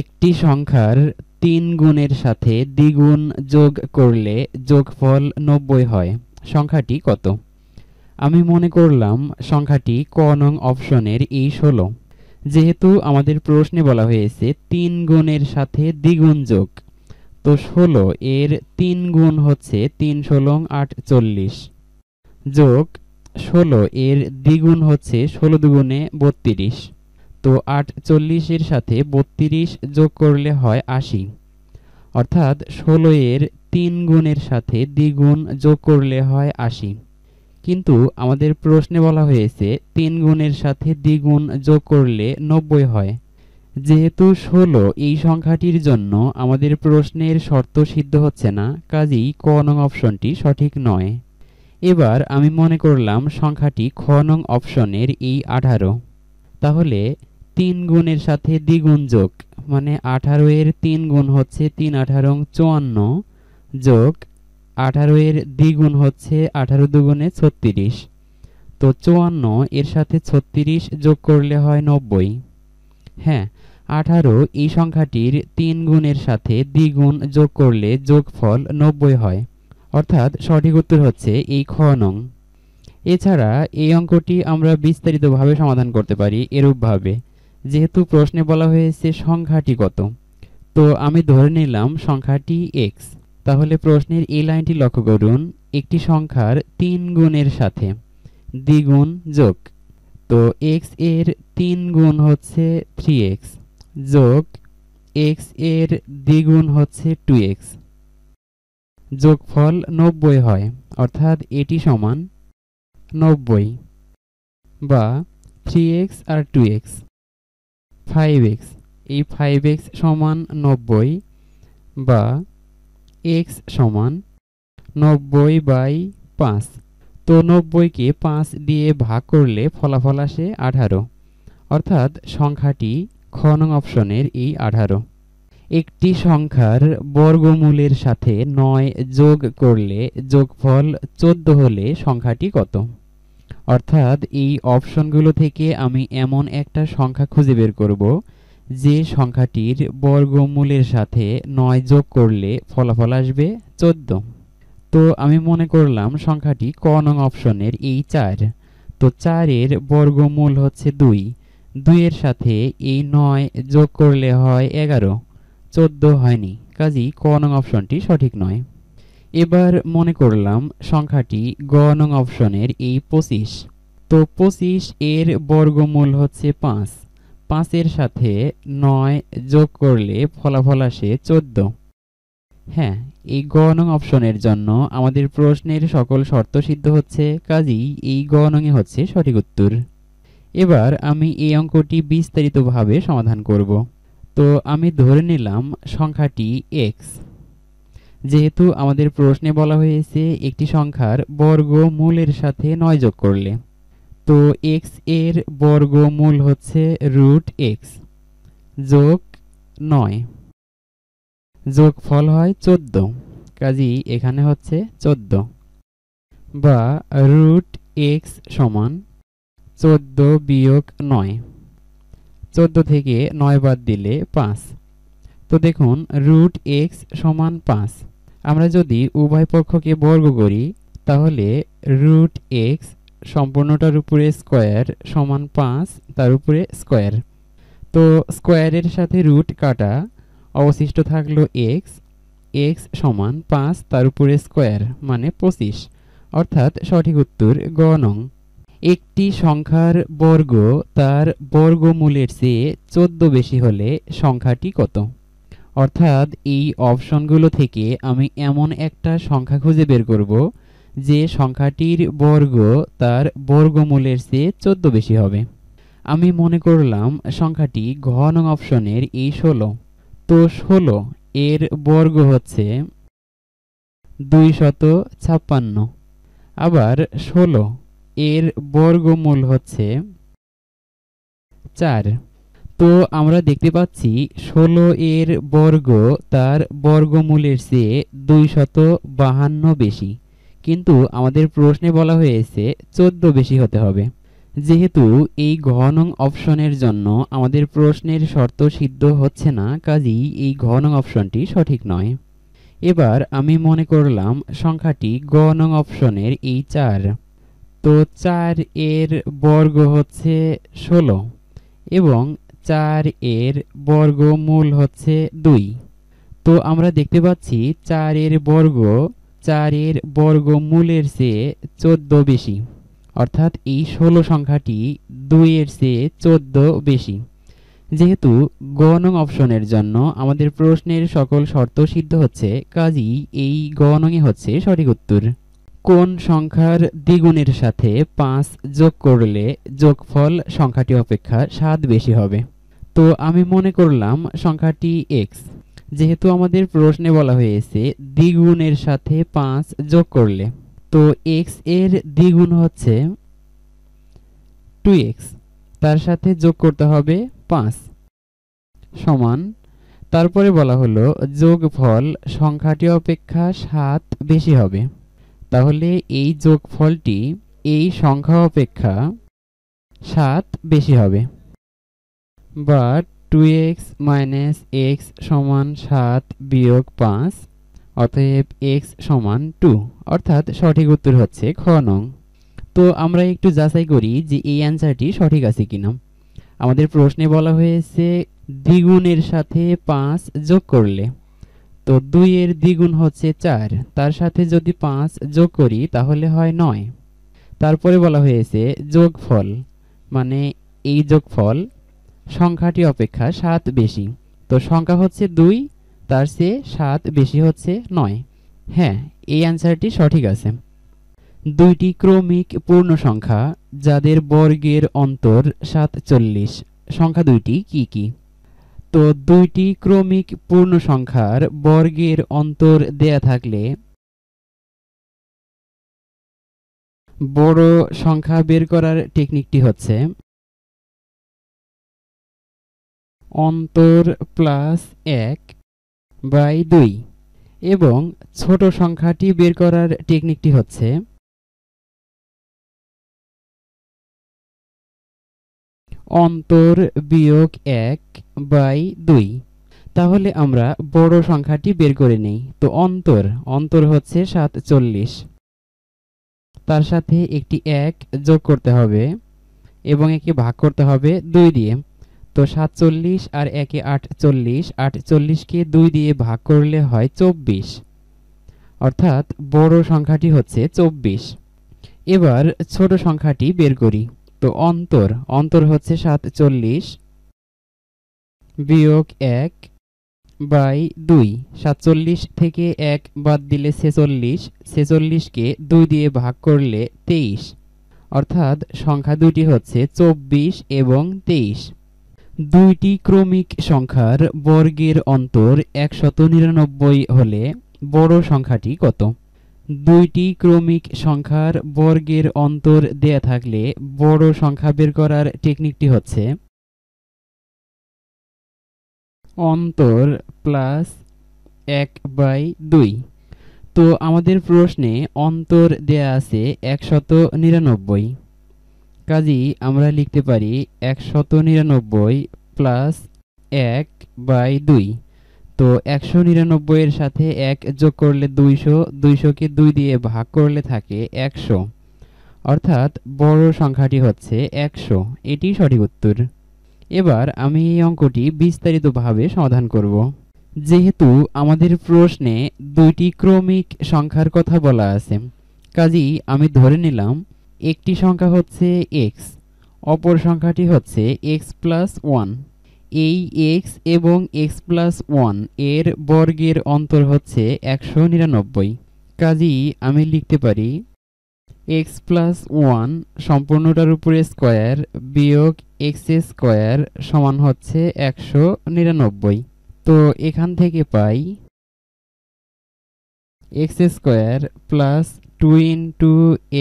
একটি সংখ্যার তিন গুণের সাথে দ্বিগুণ যোগ করলে যোগফল নব্বই হয় সংখ্যাটি কত আমি মনে করলাম সংখ্যাটি ক নং অপশনের এই ষোলো যেহেতু আমাদের প্রশ্নে বলা হয়েছে তিন গুণের সাথে দ্বিগুণ যোগ তো ষোলো এর তিন গুণ হচ্ছে তিন আট চল্লিশ যোগ ষোলো এর দ্বিগুণ হচ্ছে ষোলো দুগুণে বত্রিশ তো আট চল্লিশের সাথে বত্রিশ যোগ করলে হয় আশি অর্থাৎ ষোলোয়ের তিন গুণের সাথে দ্বিগুণ যোগ করলে হয় আশি কিন্তু আমাদের প্রশ্নে বলা হয়েছে তিন গুণের সাথে দ্বিগুণ যোগ করলে নব্বই হয় যেহেতু ষোলো এই সংখ্যাটির জন্য আমাদের প্রশ্নের শর্ত সিদ্ধ হচ্ছে না কাজেই ক নং অপশনটি সঠিক নয় এবার আমি মনে করলাম সংখ্যাটি খ নং অপশনের এই আঠারো তাহলে তিন গুণের সাথে দ্বিগুণ যোগ মানে আঠারো এর তিন গুণ হচ্ছে তিন আঠারো চুয়ান্ন যোগ আঠারো এর দ্বিগুণ হচ্ছে আঠারো দুগুণে ছত্রিশ তো চুয়ান্ন এর সাথে ছত্রিশ যোগ করলে হয় নব্বই হ্যাঁ আঠারো এই সংখ্যাটির তিন গুণের সাথে দ্বিগুণ যোগ করলে যোগফল নব্বই হয় অর্থাৎ সঠিক উত্তর হচ্ছে এই খ নং এছাড়া এই অঙ্কটি আমরা বিস্তারিতভাবে সমাধান করতে পারি এরূপভাবে যেহেতু প্রশ্নে বলা হয়েছে সংখ্যাটি কত তো আমি ধরে নিলাম সংখ্যাটি এক্স তাহলে প্রশ্নের এই লাইনটি লক্ষ্য করুন একটি সংখ্যার তিন গুণের সাথে দ্বিগুণ যোগ তো এক্স এর তিন গুণ হচ্ছে থ্রি এক্স যোগ এক্স এর দ্বিগুণ হচ্ছে টু এক্স যোগফল নব্বই হয় অর্থাৎ এটি সমান নব্বই বা থ্রি এক্স আর টু এক্স ফাইভ এক্স এই ফাইভ এক্স সমান নব্বই বা এক্স সমান নব্বই বাই পাঁচ তো নব্বইকে পাঁচ দিয়ে ভাগ করলে ফলাফল আসে আঠারো অর্থাৎ সংখ্যাটি খনং অপশনের এই আঠারো একটি সংখ্যার বর্গমূলের সাথে নয় যোগ করলে যোগফল চোদ্দ হলে সংখ্যাটি কত অর্থাৎ এই অপশনগুলো থেকে আমি এমন একটা সংখ্যা খুঁজে বের করব যে সংখ্যাটির বর্গমূলের সাথে নয় যোগ করলে ফলাফল আসবে চোদ্দ তো আমি মনে করলাম সংখ্যাটি ক নং অপশনের এই চার তো চারের বর্গমূল হচ্ছে দুই দুইয়ের সাথে এই নয় যোগ করলে হয় এগারো চোদ্দ হয়নি কাজেই ক নং অপশনটি সঠিক নয় এবার মনে করলাম সংখ্যাটি গ নং অপশনের এই পঁচিশ তো পঁচিশ এর বর্গমূল হচ্ছে পাঁচ পাঁচের সাথে নয় যোগ করলে ফলাফল আসে চোদ্দ হ্যাঁ এই গ নং অপশনের জন্য আমাদের প্রশ্নের সকল শর্ত সিদ্ধ হচ্ছে কাজেই এই গ হচ্ছে সঠিক উত্তর এবার আমি এই অঙ্কটি বিস্তারিতভাবে সমাধান করব তো আমি ধরে নিলাম সংখ্যাটি এক্স যেহেতু আমাদের প্রশ্নে বলা হয়েছে একটি সংখ্যার বর্গ মূলের সাথে নয় যোগ করলে তো এক্স এর বর্গ মূল হচ্ছে রুট এক্স যোগ নয় যোগ ফল হয় চোদ্দ কাজী এখানে হচ্ছে চোদ্দ বা রুট এক্স সমান চোদ্দ বিয়োগ নয় চোদ্দ থেকে নয় বাদ দিলে পাঁচ তো দেখুন রুট এক্স সমান পাঁচ আমরা যদি উভয় পক্ষকে বর্গ করি তাহলে রুট এক্স সম্পূর্ণটার উপরে স্কোয়ার সমান পাঁচ তার উপরে স্কোয়ার তো স্কোয়ারের সাথে রুট কাটা অবশিষ্ট থাকলো এক্স এক্স সমান পাঁচ তার উপরে স্কোয়ার মানে পঁচিশ অর্থাৎ সঠিক উত্তর গ নং একটি সংখ্যার বর্গ তার বর্গমূলের চেয়ে চোদ্দ বেশি হলে সংখ্যাটি কত অর্থাৎ এই অপশনগুলো থেকে আমি এমন একটা সংখ্যা খুঁজে বের করব যে সংখ্যাটির বর্গ তার বর্গমূলের চেয়ে চোদ্দ বেশি হবে আমি মনে করলাম সংখ্যাটি ঘন অপশনের এই ষোলো তো ষোলো এর বর্গ হচ্ছে দুই শত ছাপ্পান্ন আবার ষোলো এর বর্গমূল হচ্ছে চার তো আমরা দেখতে পাচ্ছি ষোলো এর বর্গ তার বর্গমূলের চেয়ে দুই শত বাহান্ন বেশি কিন্তু আমাদের প্রশ্নে বলা হয়েছে চোদ্দ বেশি হতে হবে যেহেতু এই ঘনং অপশনের জন্য আমাদের প্রশ্নের শর্ত সিদ্ধ হচ্ছে না কাজেই এই ঘনং অপশনটি সঠিক নয় এবার আমি মনে করলাম সংখ্যাটি গণং অপশনের এই চার তো চার এর বর্গ হচ্ছে ষোলো এবং চার এর বর্গমূল হচ্ছে দুই তো আমরা দেখতে পাচ্ছি চারের বর্গ চারের বর্গমূলের চেয়ে চোদ্দ বেশি অর্থাৎ এই ষোলো সংখ্যাটি দুইয়ের চেয়ে চোদ্দ বেশি যেহেতু গ নং অপশনের জন্য আমাদের প্রশ্নের সকল শর্ত সিদ্ধ হচ্ছে কাজেই এই গ নংয়ে হচ্ছে সঠিক উত্তর কোন সংখ্যার দ্বিগুণের সাথে পাঁচ যোগ করলে যোগফল সংখ্যাটি অপেক্ষা সাত বেশি হবে তো আমি মনে করলাম সংখ্যাটি এক্স যেহেতু আমাদের প্রশ্নে বলা হয়েছে দ্বিগুণের সাথে পাঁচ যোগ করলে তো এক্স এর দ্বিগুণ হচ্ছে টু এক্স তার সাথে যোগ করতে হবে পাঁচ সমান তারপরে বলা হলো যোগফল সংখ্যাটি অপেক্ষা সাত বেশি হবে তাহলে এই যোগফলটি এই সংখ্যা অপেক্ষা সাত বেশি হবে but two x minus x সমান সাত বিয়োগ পাঁচ অতএব এক্স সমান টু অর্থাৎ সঠিক উত্তর হচ্ছে খ নং তো আমরা একটু যাচাই করি যে এই অ্যান্সারটি সঠিক আছে কিনা আমাদের প্রশ্নে বলা হয়েছে দ্বিগুণের সাথে পাঁচ যোগ করলে তো দুইয়ের দ্বিগুণ হচ্ছে চার তার সাথে যদি পাঁচ যোগ করি তাহলে হয় নয় তারপরে বলা হয়েছে যোগফল মানে এই যোগফল সংখ্যাটি অপেক্ষা সাত বেশি তো সংখ্যা হচ্ছে দুই তার চেয়ে সাত বেশি হচ্ছে নয় হ্যাঁ এই অ্যান্সারটি সঠিক আছে দুইটি ক্রমিক পূর্ণ সংখ্যা যাদের বর্গের অন্তর সাতচল্লিশ সংখ্যা দুইটি কি কি তো দুইটি ক্রমিক পূর্ণ সংখ্যার বর্গের অন্তর দেয়া থাকলে বড় সংখ্যা বের করার টেকনিকটি হচ্ছে অন্তর প্লাস এক বাই দুই এবং ছোট সংখ্যাটি বের করার টেকনিকটি হচ্ছে অন্তর বিয়োগ এক বাই দুই তাহলে আমরা বড় সংখ্যাটি বের করে নেই তো অন্তর অন্তর হচ্ছে সাত চল্লিশ তার সাথে একটি এক যোগ করতে হবে এবং একে ভাগ করতে হবে দুই দিয়ে তো সাতচল্লিশ আর একে আটচল্লিশ আটচল্লিশকে দুই দিয়ে ভাগ করলে হয় চব্বিশ অর্থাৎ বড় সংখ্যাটি হচ্ছে চব্বিশ এবার ছোট সংখ্যাটি বের করি তো অন্তর অন্তর হচ্ছে সাতচল্লিশ বিয়োগ এক বাই দুই সাতচল্লিশ থেকে এক বাদ দিলে ছেচল্লিশ ছেচল্লিশকে দুই দিয়ে ভাগ করলে তেইশ অর্থাৎ সংখ্যা দুটি হচ্ছে চব্বিশ এবং তেইশ দুইটি ক্রমিক সংখ্যার বর্গের অন্তর একশত নিরানব্বই হলে বড় সংখ্যাটি কত দুইটি ক্রমিক সংখ্যার বর্গের অন্তর দেয়া থাকলে বড় সংখ্যা বের করার টেকনিকটি হচ্ছে অন্তর প্লাস এক বাই দুই তো আমাদের প্রশ্নে অন্তর দেয়া আছে একশত নিরানব্বই কাজেই আমরা লিখতে পারি একশত নিরানব্বই প্লাস এক বাই দুই তো একশো নিরানব্বইয়ের সাথে এক যোগ করলে দুইশো দুইশোকে দুই দিয়ে ভাগ করলে থাকে একশো অর্থাৎ বড় সংখ্যাটি হচ্ছে একশো এটি সঠিক উত্তর এবার আমি এই অঙ্কটি বিস্তারিতভাবে সমাধান করব যেহেতু আমাদের প্রশ্নে দুইটি ক্রমিক সংখ্যার কথা বলা আছে কাজেই আমি ধরে নিলাম একটি সংখ্যা হচ্ছে এক্স অপর সংখ্যাটি হচ্ছে এক্স প্লাস ওয়ান এই এক্স এবং এক্স প্লাস ওয়ান এর বর্গের অন্তর হচ্ছে একশো নিরানব্বই কাজেই আমি লিখতে পারি এক্স প্লাস ওয়ান সম্পূর্ণটার উপরে স্কোয়ার বিয়োগ এক্স স্কোয়ার সমান হচ্ছে একশো নিরানব্বই তো এখান থেকে পাই x square plus two into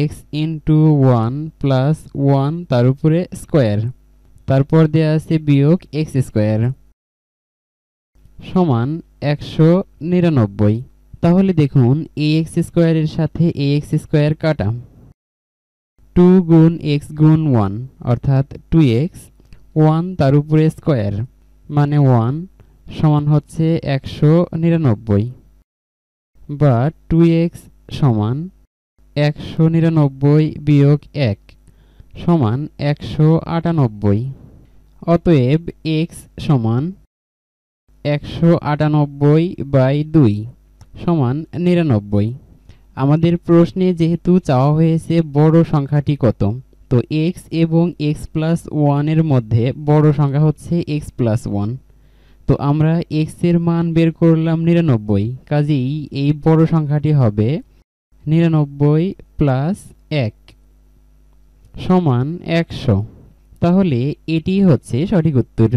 x into one plus one তার উপরে স্কোয়ার তারপর দেওয়া আছে বিয়োগ এক্স স্কোয়ার সমান একশো নিরানব্বই তাহলে দেখুন এ এক্স স্কোয়ারের সাথে এ এক্স স্কোয়ার কাটা টু গুণ এক্স গুণ ওয়ান অর্থাৎ টু এক্স ওয়ান তার উপরে স্কোয়ার মানে ওয়ান সমান হচ্ছে একশো নিরানব্বই বা টু এক্স সমান একশো নিরানব্বই বিয়োগ এক সমান একশো আটানব্বই অতএব এক্স সমান একশো আটানব্বই বাই দুই সমান নিরানব্বই আমাদের প্রশ্নে যেহেতু চাওয়া হয়েছে বড় সংখ্যাটি কত তো এক্স এবং এক্স প্লাস ওয়ানের মধ্যে বড় সংখ্যা হচ্ছে এক্স প্লাস ওয়ান তো আমরা এক্সের মান বের করলাম নিরানব্বই কাজেই এই বড় সংখ্যাটি হবে নিরানব্বই প্লাস এক সমান একশো তাহলে এটি হচ্ছে সঠিক উত্তর